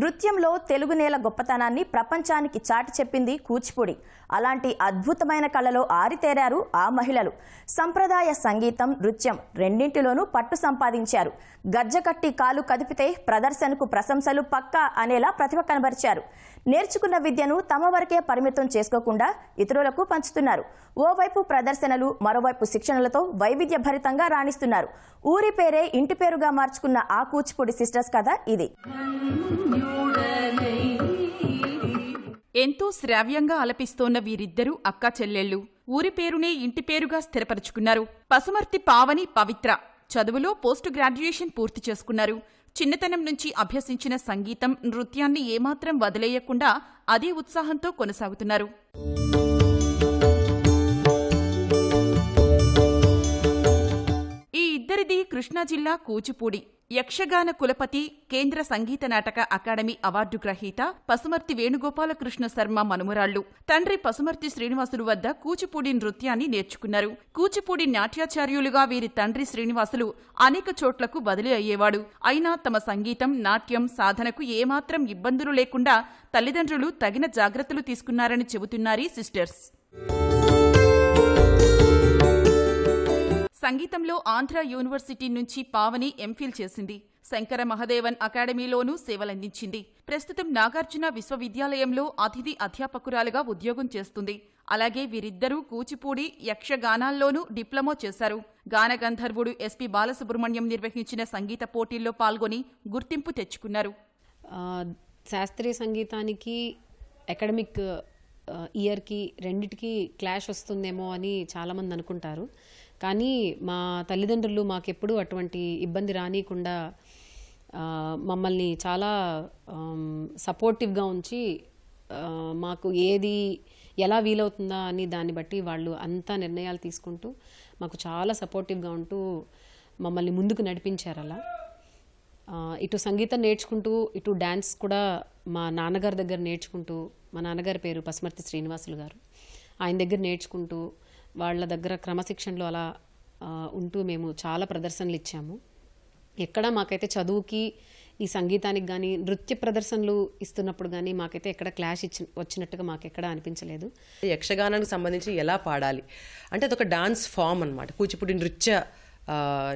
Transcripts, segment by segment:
నృత్యంలో తెలుగు నేల గొప్పతనాన్ని ప్రపంచానికి చాటి చెప్పింది కూచిపూడి అలాంటి అద్భుతమైన కళలో ఆరితేరారు ఆ మహిళలు సంప్రదాయ సంగీతం నృత్యం రెండింటిలోనూ పట్టు సంపాదించారు గజ్జకట్టి కాలు కదిపితే ప్రదర్శనకు ప్రశంసలు పక్కా అనేలా ప్రతిభ కనబరిచారు నేర్చుకున్న విద్యను తమ వరకే పరిమితం చేసుకోకుండా ఇతరులకు పంచుతున్నారు ఓవైపు ప్రదర్శనలు మరోవైపు శిక్షణలతో వైవిధ్య భరితంగా రాణిస్తున్నారు ఊరి పేరే ఇంటి పేరుగా మార్చుకున్న ఆ కూచిపూడి సిస్టర్స్ కథ ఇది ఎంతో శ్రావ్యంగా అలపిస్తోన్న వీరిద్దరూ అక్కా చెల్లెళ్ళు ఊరి పేరునే ఇంటి పేరుగా స్థిరపరుచుకున్నారు పసుమర్తి పావని పవిత్ర చదువులో పోస్ట్ గ్రాడ్యుయేషన్ పూర్తి చేసుకున్నారు చిన్నతనం నుంచి అభ్యసించిన సంగీతం నృత్యాన్ని ఏమాత్రం వదిలేయకుండా అదే ఉత్సాహంతో కొనసాగుతున్నారు కృష్ణా జిల్లా కూచిపూడి యక్షగాన కులపతి కేంద్ర సంగీత నాటక అకాడమీ అవార్డు గ్రహీత పసుమర్తి వేణుగోపాలకృష్ణ శర్మ మనుమరాళ్లు తండ్రి పసుమర్తి శ్రీనివాసులు వద్ద కూచిపూడి నృత్యాన్ని నేర్చుకున్నారు కూచిపూడి నాట్యాచార్యులుగా వీరి తండ్రి శ్రీనివాసులు అనేక చోట్లకు బదిలీ అయ్యేవాడు అయినా తమ సంగీతం నాట్యం సాధనకు ఏమాత్రం ఇబ్బందులు లేకుండా తల్లిదండ్రులు తగిన జాగ్రత్తలు తీసుకున్నారని చెబుతున్నారీ సిస్టర్స్ సంగీతంలో ఆంధ్ర యూనివర్సిటీ నుంచి పావని ఎంఫిల్ చేసింది శంకర మహదేవన్ అకాడమీలోనూ సేవలందించింది ప్రస్తుతం నాగార్జున విశ్వవిద్యాలయంలో అతిథి అధ్యాపకురాలుగా ఉద్యోగం చేస్తుంది అలాగే వీరిద్దరూ కూచిపూడి యక్షగానాల్లోనూ డిప్లొమా చేశారు గానగంధర్వుడు ఎస్పి బాలసుబ్రహ్మణ్యం నిర్వహించిన సంగీత పోటీల్లో పాల్గొని గుర్తింపు తెచ్చుకున్నారు శాస్త్రీయ సంగీతానికి అకాడమిక్ ఇయర్కి రెండిటికి క్లాష్ వస్తుందేమో అని చాలామంది అనుకుంటారు కానీ మా తల్లిదండ్రులు మాకెప్పుడు అటువంటి ఇబ్బంది రానియకుండా మమ్మల్ని చాలా సపోర్టివ్గా ఉంచి మాకు ఏది ఎలా వీలవుతుందా అని దాన్ని బట్టి వాళ్ళు అంతా నిర్ణయాలు తీసుకుంటూ మాకు చాలా సపోర్టివ్గా ఉంటూ మమ్మల్ని ముందుకు నడిపించారు అలా ఇటు సంగీతం నేర్చుకుంటూ ఇటు డ్యాన్స్ కూడా మా నాన్నగారి దగ్గర నేర్చుకుంటూ మా నాన్నగారి పేరు పసుమర్తి శ్రీనివాసులు గారు ఆయన దగ్గర నేర్చుకుంటూ వాళ్ళ దగ్గర క్రమశిక్షణలో అలా ఉంటూ మేము చాలా ప్రదర్శనలు ఇచ్చాము ఎక్కడ మాకైతే చదువుకి ఈ సంగీతానికి కానీ నృత్య ప్రదర్శనలు ఇస్తున్నప్పుడు కానీ మాకైతే ఎక్కడ క్లాష్ ఇచ్చి వచ్చినట్టుగా మాకు ఎక్కడ అనిపించలేదు యక్షగానానికి సంబంధించి ఎలా పాడాలి అంటే అదొక డాన్స్ ఫామ్ అనమాట కూచిపూడి నృత్య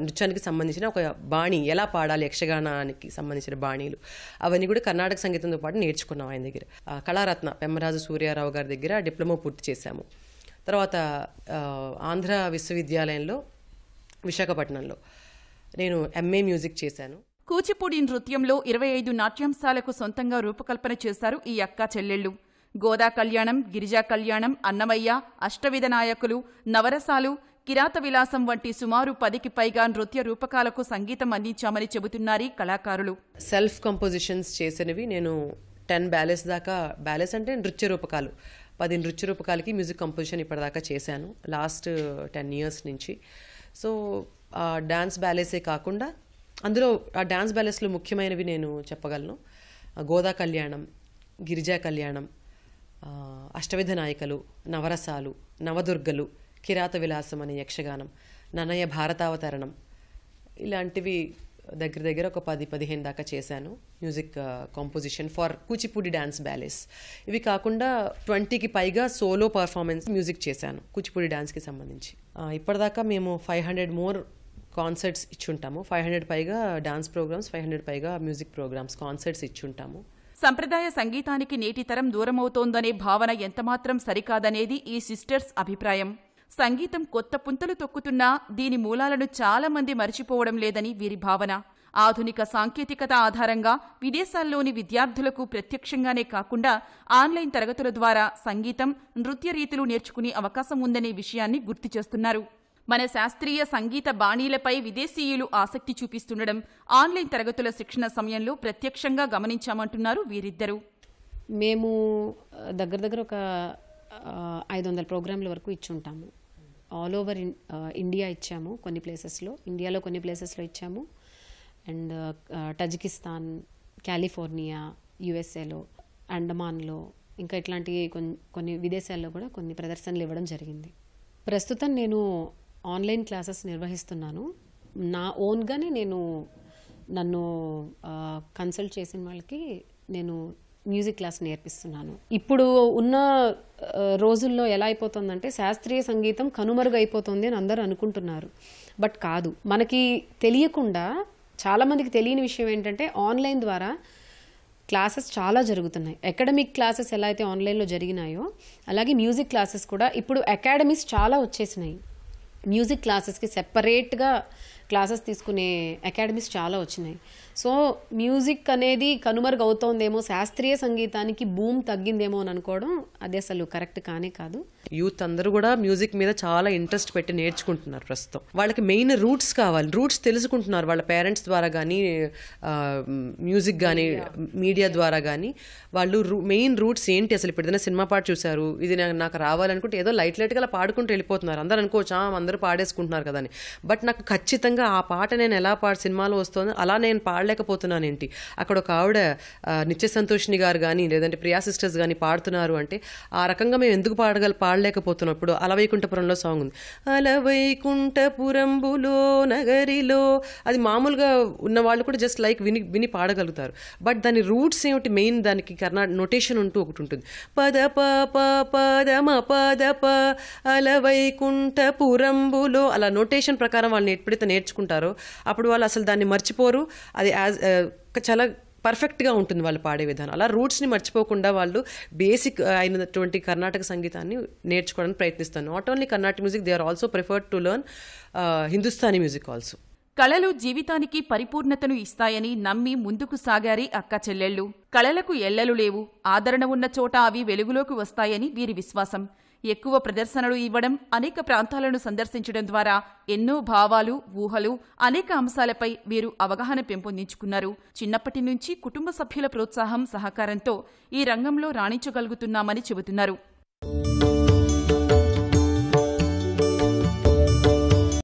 నృత్యానికి సంబంధించిన ఒక బాణి ఎలా పాడాలి యక్షగానానికి సంబంధించిన బాణీలు అవన్నీ కూడా కర్ణాటక సంగీతంతో పాటు నేర్చుకున్నాం ఆయన దగ్గర కళారత్న పెమ్మరాజు సూర్యారావు గారి దగ్గర డిప్లొమా పూర్తి చేశాము తర్వాత ఆంధ్ర విశ్వవిద్యాలయంలో విశాఖపట్నంలో నేను ఎంఏ మ్యూజిక్ చేశాను కూచిపూడి నృత్యంలో ఇరవై ఐదు నాట్యాంశాలకు సొంతంగా రూపకల్పన చేశారు ఈ అక్క చెల్లెళ్ళు గోదా కళ్యాణం గిరిజా కళ్యాణం అన్నమయ్య అష్టవిధ నాయకులు నవరసాలు కిరాత విలాసం వంటి సుమారు పదికి పైగా నృత్య రూపకాలకు సంగీతం అందించామని చెబుతున్నారు కళాకారులు సెల్ఫ్ కంపోజిషన్స్ చేసినవి నేను టెన్ బ్యాలెస్ దాకా బ్యాలెస్ అంటే నృత్య రూపకాలు పది నృత్య రూపకాలకి మ్యూజిక్ కంపోజిషన్ ఇప్పటిదాకా చేశాను లాస్ట్ టెన్ ఇయర్స్ నుంచి సో డ్యాన్స్ బ్యాలెసే కాకుండా అందులో ఆ డ్యాన్స్ బ్యాలెస్లో ముఖ్యమైనవి నేను చెప్పగలను గోదా కళ్యాణం గిరిజా కళ్యాణం అష్టవిధ నాయకలు నవరసాలు నవదుర్గలు కిరాత విలాసం అనే యక్షగానం నన్నయ్య భారతావతరణం ఇలాంటివి దగ్గర దగ్గర ఒక పది పదిహేను దాకా చేశాను music composition for Kuchipudi dance ballets ఇవి కాకుండా ట్వంటీకి పైగా సోలో పర్ఫార్మెన్స్ మ్యూజిక్ చేశాను కూచిపూడి డ్యాన్స్కి సంబంధించి ఇప్పటిదాకా మేము ఫైవ్ హండ్రెడ్ మోర్ కాన్సర్ట్స్ ఇచ్చుంటాము ఫైవ్ హండ్రెడ్ పైగా డాన్స్ ప్రోగ్రామ్స్ ఫైవ్ హండ్రెడ్ పైగా మ్యూజిక్ ప్రోగ్రామ్స్ కాన్సర్ట్స్ ఇచ్చుంటాము సంప్రదాయ సంగీతానికి నేటి తరం దూరమవుతోందనే భావన ఎంతమాత్రం సరికాదనేది ఈ సిస్టర్స్ అభిప్రాయం సంగీతం కొత్త పుంతలు తొక్కుతున్నా దీని మూలాలను చాలామంది మరిచిపోవడం లేదని వీరి భావన ఆధునిక సాంకేతికత ఆధారంగా విదేశాల్లోని విద్యార్థులకు ప్రత్యక్షంగానే కాకుండా ఆన్లైన్ తరగతుల ద్వారా సంగీతం నృత్య రీతులు నేర్చుకునే అవకాశం ఉందనే విషయాన్ని గుర్తు చేస్తున్నారు మన శాస్త్రీయ సంగీత బాణీలపై విదేశీయులు ఆసక్తి చూపిస్తుండడం ఆన్లైన్ తరగతుల శిక్షణ సమయంలో ప్రత్యక్షంగా గమనించామంటున్నారు వీరిద్దరూ మేము దగ్గర దగ్గర ఒక ఐదు వందల ప్రోగ్రాంల వరకు ఇచ్చుంటాము ఆల్ ఓవర్ ఇండియా ఇచ్చాము కొన్ని ప్లేసెస్లో ఇండియాలో కొన్ని ప్లేసెస్లో ఇచ్చాము అండ్ టజికిస్తాన్ క్యాలిఫోర్నియా యుఎస్ఏలో అండమాన్లో ఇంకా ఇట్లాంటి కొన్ని విదేశాల్లో కూడా కొన్ని ప్రదర్శనలు ఇవ్వడం జరిగింది ప్రస్తుతం నేను ఆన్లైన్ క్లాసెస్ నిర్వహిస్తున్నాను నా ఓన్గానే నేను నన్ను కన్సల్ట్ చేసిన వాళ్ళకి నేను మ్యూజిక్ క్లాస్ నేర్పిస్తున్నాను ఇప్పుడు ఉన్న రోజుల్లో ఎలా అయిపోతుందంటే శాస్త్రీయ సంగీతం అయిపోతుంది అని అందరూ అనుకుంటున్నారు బట్ కాదు మనకి తెలియకుండా చాలామందికి తెలియని విషయం ఏంటంటే ఆన్లైన్ ద్వారా క్లాసెస్ చాలా జరుగుతున్నాయి అకాడమిక్ క్లాసెస్ ఎలా అయితే ఆన్లైన్లో జరిగినాయో అలాగే మ్యూజిక్ క్లాసెస్ కూడా ఇప్పుడు అకాడమీస్ చాలా వచ్చేసినాయి మ్యూజిక్ క్లాసెస్కి సెపరేట్గా క్లాసెస్ తీసుకునే అకాడమీస్ చాలా వచ్చినాయి సో మ్యూజిక్ అనేది కనుమరుగవుతోందేమో శాస్త్రీయ సంగీతానికి భూమ్ తగ్గిందేమో అని అనుకోవడం అది అసలు కరెక్ట్ కానే కాదు యూత్ అందరూ కూడా మ్యూజిక్ మీద చాలా ఇంట్రెస్ట్ పెట్టి నేర్చుకుంటున్నారు ప్రస్తుతం వాళ్ళకి మెయిన్ రూట్స్ కావాలి రూట్స్ తెలుసుకుంటున్నారు వాళ్ళ పేరెంట్స్ ద్వారా కానీ మ్యూజిక్ కానీ మీడియా ద్వారా కానీ వాళ్ళు మెయిన్ రూట్స్ ఏంటి అసలు ఇప్పుడు ఏదైనా సినిమా పాట చూశారు ఇది నాకు రావాలనుకుంటే ఏదో లైట్ లైట్గా పాడుకుంటూ వెళ్ళిపోతున్నారు అందరూ అనుకోవచ్చు అందరూ పాడేసుకుంటున్నారు కదా అని బట్ నాకు ఖచ్చితంగా నిజంగా ఆ పాట నేను ఎలా పాడు సినిమాలో వస్తుందో అలా నేను పాడలేకపోతున్నాను ఏంటి అక్కడ ఒక ఆవిడ నిత్య సంతోషిని గారు కానీ లేదంటే ప్రియా సిస్టర్స్ కానీ పాడుతున్నారు అంటే ఆ రకంగా మేము ఎందుకు పాడగల పాడలేకపోతున్నప్పుడు అలవైకుంఠపురంలో సాంగ్ ఉంది అలవైకుంఠపురంబులో నగరిలో అది మామూలుగా ఉన్న వాళ్ళు కూడా జస్ట్ లైక్ విని విని పాడగలుగుతారు బట్ దాని రూట్స్ ఏమిటి మెయిన్ దానికి కర్ణా నొటేషన్ ఉంటూ ఒకటి ఉంటుంది పద ప పదమ పద ప అలవైకుంఠపురంబులో అలా నొటేషన్ ప్రకారం వాళ్ళు ఎప్పుడైతే నేర్చు నేర్చుకుంటారో అప్పుడు వాళ్ళు అసలు దాన్ని మర్చిపోరు అది యాజ్ uh, చాలా పర్ఫెక్ట్గా ఉంటుంది వాళ్ళు పాడే విధానం అలా రూట్స్ని మర్చిపోకుండా వాళ్ళు బేసిక్ uh, అయినటువంటి కర్ణాటక సంగీతాన్ని నేర్చుకోవడానికి ప్రయత్నిస్తాను not only Carnatic music they are also preferred to learn Hindustani music also కళలు జీవితానికి పరిపూర్ణతను ఇస్తాయని నమ్మి ముందుకు సాగారి అక్క చెల్లెళ్ళు కళలకు ఎల్లలు లేవు ఆదరణ ఉన్న చోట అవి వెలుగులోకి వస్తాయని వీరి విశ్వాసం ఎక్కువ ప్రదర్శనలు ఇవ్వడం అనేక ప్రాంతాలను సందర్శించడం ద్వారా ఎన్నో భావాలు ఊహలు అనేక అంశాలపై వీరు అవగాహన పెంపొందించుకున్నారు చిన్నప్పటి నుంచి కుటుంబ సభ్యుల ప్రోత్సాహం సహకారంతో ఈ రంగంలో రాణించగలుగుతున్నామని చెబుతున్నారు